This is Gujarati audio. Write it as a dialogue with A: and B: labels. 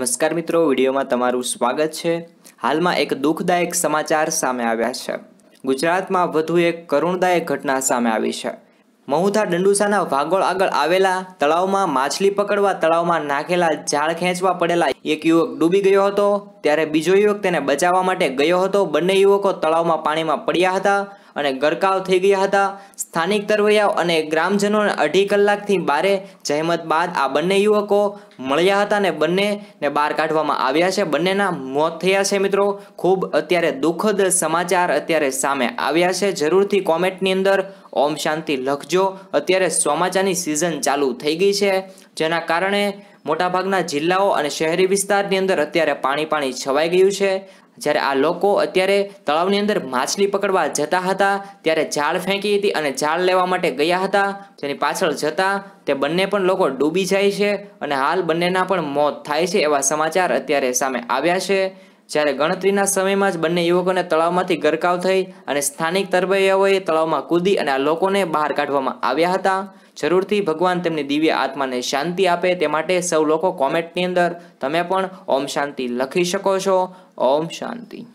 A: નમસ્કાર મિત્રો વિડીયોમાં તમારું સ્વાગત છે હાલમાં એક દુઃખદાયક સમાચાર સામે આવ્યા છે ગુજરાતમાં વધુ એક કરુણદાયક ઘટના સામે આવી છે મહુધા ડંડુસાના વાગોળ આગળ આવેલા તળાવમાં માછલી પકડવા તળાવમાં નાખેલા ઝાડ ખેંચવા પડેલા એક યુવક ડૂબી ગયો હતો ત્યારે બીજો યુવક તેને બચાવવા માટે ગયો હતો બંને યુવકો તળાવમાં પાણીમાં પડ્યા હતા અને ગરકાવ થઈ ગયા હતા સ્થાનિક તરવૈયાઓ અને ગ્રામજનોને અઢી કલાકથી બારે જહેમત બાદ આ બંને યુવકો મળ્યા હતા અને બંનેને બહાર કાઢવામાં આવ્યા છે બંનેના મોત થયા છે મિત્રો ખૂબ અત્યારે દુઃખદ સમાચાર અત્યારે સામે આવ્યા છે જરૂરથી કોમેન્ટની અંદર ઓમ શાંતિ લખજો અત્યારે ચોમાસાની સિઝન ચાલુ થઈ ગઈ છે જેના કારણે મોટાભાગના જિલ્લાઓ અને શહેરી વિસ્તારની અંદર અત્યારે પાણી પાણી છવાઈ ગયું છે જ્યારે આ લોકો અત્યારે તળાવની અંદર માછલી પકડવા જતા હતા ત્યારે જાળ ફેંકી હતી અને જાળ લેવા માટે ગયા હતા તેની પાછળ જતા તે બંને પણ લોકો ડૂબી જાય છે અને હાલ બંનેના પણ મોત થાય છે એવા સમાચાર અત્યારે સામે આવ્યા છે જ્યારે ગણતરીના સમયમાં જ બંને યુવકોને તળાવમાંથી ગરકાવ થઈ અને સ્થાનિક તરવૈયાઓએ તળાવમાં કૂદી અને આ લોકોને બહાર કાઢવામાં આવ્યા હતા જરૂરથી ભગવાન તેમની દિવ્ય આત્માને શાંતિ આપે તે માટે સૌ લોકો કોમેન્ટની અંદર તમે પણ ઓમ શાંતિ લખી શકો છો ઓમ શાંતિ